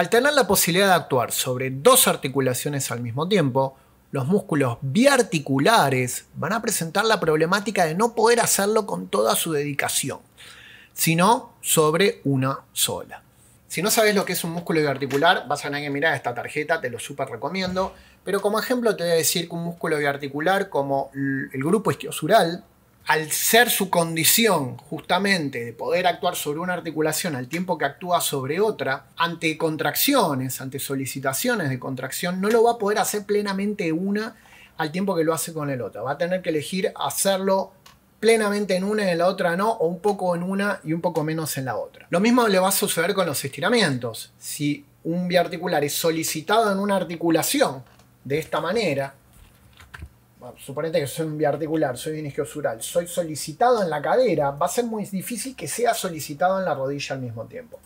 Al tener la posibilidad de actuar sobre dos articulaciones al mismo tiempo, los músculos biarticulares van a presentar la problemática de no poder hacerlo con toda su dedicación, sino sobre una sola. Si no sabes lo que es un músculo biarticular, vas a tener que mirar esta tarjeta, te lo súper recomiendo. Pero como ejemplo te voy a decir que un músculo biarticular como el grupo isquiosural al ser su condición justamente de poder actuar sobre una articulación al tiempo que actúa sobre otra, ante contracciones, ante solicitaciones de contracción, no lo va a poder hacer plenamente una al tiempo que lo hace con el otro. Va a tener que elegir hacerlo plenamente en una y en la otra no, o un poco en una y un poco menos en la otra. Lo mismo le va a suceder con los estiramientos. Si un biarticular es solicitado en una articulación de esta manera, suponete que soy un biarticular, soy un isquiosural, soy solicitado en la cadera, va a ser muy difícil que sea solicitado en la rodilla al mismo tiempo.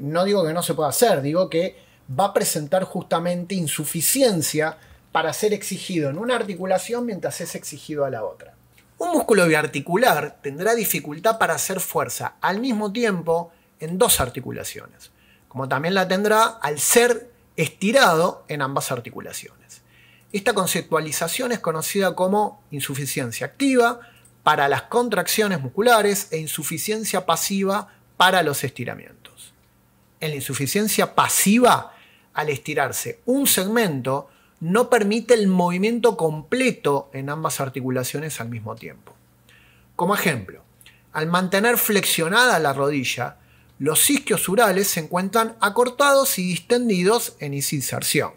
No digo que no se pueda hacer, digo que va a presentar justamente insuficiencia para ser exigido en una articulación mientras es exigido a la otra. Un músculo biarticular tendrá dificultad para hacer fuerza al mismo tiempo en dos articulaciones, como también la tendrá al ser estirado en ambas articulaciones. Esta conceptualización es conocida como insuficiencia activa para las contracciones musculares e insuficiencia pasiva para los estiramientos. En la insuficiencia pasiva, al estirarse un segmento, no permite el movimiento completo en ambas articulaciones al mismo tiempo. Como ejemplo, al mantener flexionada la rodilla, los isquios urales se encuentran acortados y distendidos en inserción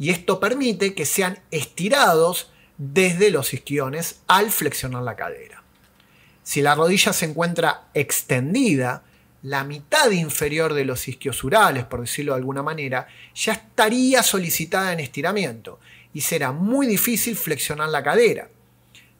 y esto permite que sean estirados desde los isquiones al flexionar la cadera. Si la rodilla se encuentra extendida, la mitad inferior de los isquiosurales, por decirlo de alguna manera, ya estaría solicitada en estiramiento y será muy difícil flexionar la cadera.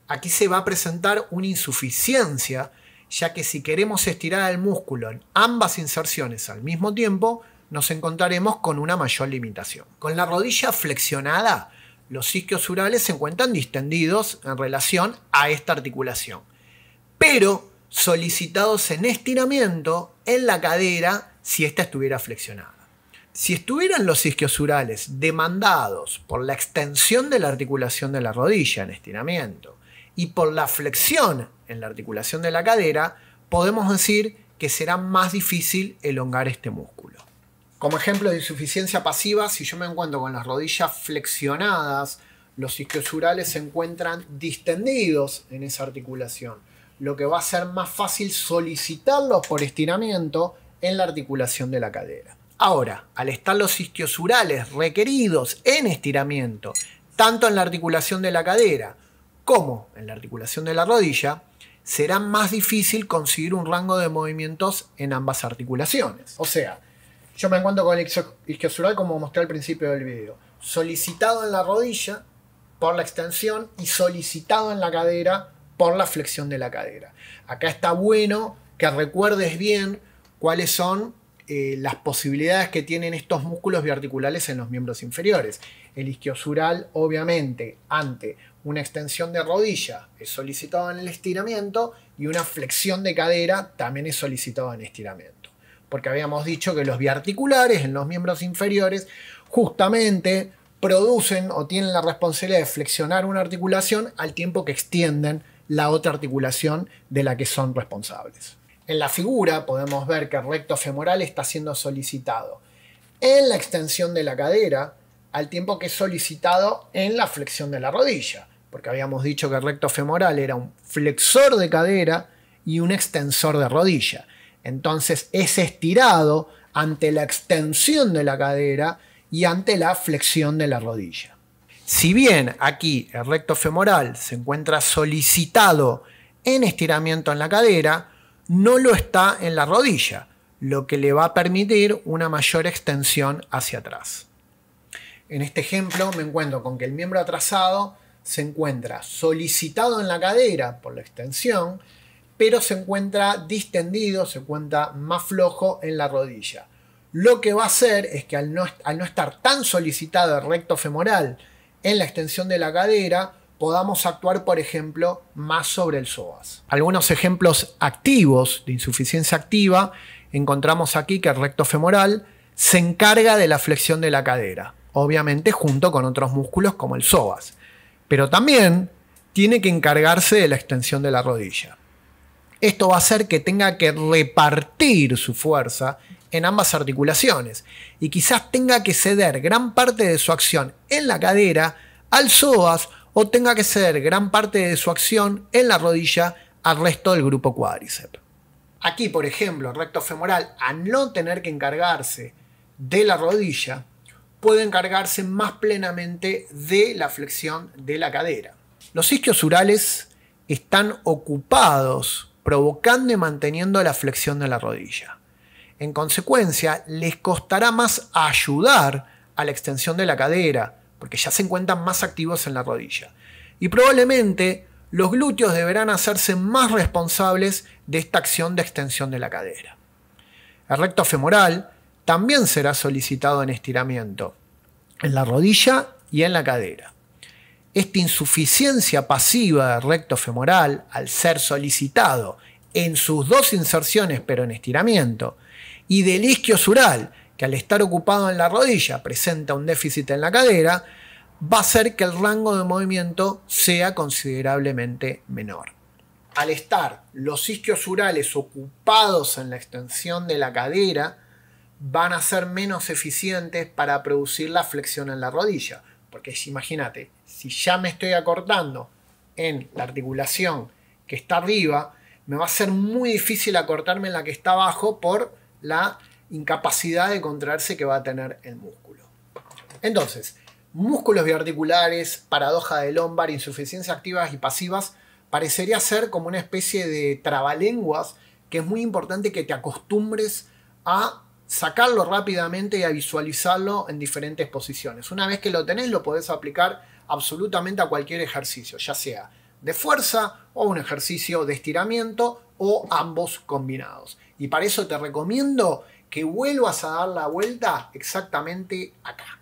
Aquí se va a presentar una insuficiencia, ya que si queremos estirar el músculo en ambas inserciones al mismo tiempo, nos encontraremos con una mayor limitación. Con la rodilla flexionada, los isquios urales se encuentran distendidos en relación a esta articulación, pero solicitados en estiramiento en la cadera si ésta estuviera flexionada. Si estuvieran los isquios urales demandados por la extensión de la articulación de la rodilla en estiramiento y por la flexión en la articulación de la cadera, podemos decir que será más difícil elongar este músculo. Como ejemplo de insuficiencia pasiva, si yo me encuentro con las rodillas flexionadas, los isquiosurales se encuentran distendidos en esa articulación, lo que va a ser más fácil solicitarlos por estiramiento en la articulación de la cadera. Ahora, al estar los isquiosurales requeridos en estiramiento, tanto en la articulación de la cadera como en la articulación de la rodilla, será más difícil conseguir un rango de movimientos en ambas articulaciones. O sea, yo me encuentro con el isquiosural como mostré al principio del video. Solicitado en la rodilla por la extensión y solicitado en la cadera por la flexión de la cadera. Acá está bueno que recuerdes bien cuáles son eh, las posibilidades que tienen estos músculos biarticulares en los miembros inferiores. El isquiosural, obviamente, ante una extensión de rodilla es solicitado en el estiramiento y una flexión de cadera también es solicitado en estiramiento porque habíamos dicho que los biarticulares en los miembros inferiores justamente producen o tienen la responsabilidad de flexionar una articulación al tiempo que extienden la otra articulación de la que son responsables. En la figura podemos ver que el recto femoral está siendo solicitado en la extensión de la cadera al tiempo que es solicitado en la flexión de la rodilla, porque habíamos dicho que el recto femoral era un flexor de cadera y un extensor de rodilla. Entonces es estirado ante la extensión de la cadera y ante la flexión de la rodilla. Si bien aquí el recto femoral se encuentra solicitado en estiramiento en la cadera, no lo está en la rodilla, lo que le va a permitir una mayor extensión hacia atrás. En este ejemplo me encuentro con que el miembro atrasado se encuentra solicitado en la cadera por la extensión, pero se encuentra distendido, se encuentra más flojo en la rodilla. Lo que va a hacer es que al no, estar tan solicitado el recto femoral en la extensión de la cadera, podamos actuar, por ejemplo, más sobre el psoas. Algunos ejemplos activos de insuficiencia activa, encontramos aquí que el recto femoral se encarga de la flexión de la cadera, obviamente junto con otros músculos como el psoas, pero también tiene que encargarse de la extensión de la rodilla. Esto va a hacer que tenga que repartir su fuerza en ambas articulaciones y quizás tenga que ceder gran parte de su acción en la cadera al psoas o tenga que ceder gran parte de su acción en la rodilla al resto del grupo cuádriceps. Aquí, por ejemplo, el recto femoral, al no tener que encargarse de la rodilla, puede encargarse más plenamente de la flexión de la cadera. Los isquios urales están ocupados provocando y manteniendo la flexión de la rodilla. En consecuencia, les costará más ayudar a la extensión de la cadera, porque ya se encuentran más activos en la rodilla. Y probablemente los glúteos deberán hacerse más responsables de esta acción de extensión de la cadera. El recto femoral también será solicitado en estiramiento, en la rodilla y en la cadera. Esta insuficiencia pasiva del recto femoral, al ser solicitado en sus dos inserciones pero en estiramiento, y del isquio sural que al estar ocupado en la rodilla presenta un déficit en la cadera, va a hacer que el rango de movimiento sea considerablemente menor. Al estar los urales ocupados en la extensión de la cadera, van a ser menos eficientes para producir la flexión en la rodilla, porque imagínate, si ya me estoy acortando en la articulación que está arriba, me va a ser muy difícil acortarme en la que está abajo por la incapacidad de contraerse que va a tener el músculo. Entonces, músculos biarticulares, paradoja del lombar, insuficiencias activas y pasivas, parecería ser como una especie de trabalenguas que es muy importante que te acostumbres a sacarlo rápidamente y a visualizarlo en diferentes posiciones. Una vez que lo tenés, lo podés aplicar absolutamente a cualquier ejercicio, ya sea de fuerza o un ejercicio de estiramiento o ambos combinados. Y para eso te recomiendo que vuelvas a dar la vuelta exactamente acá.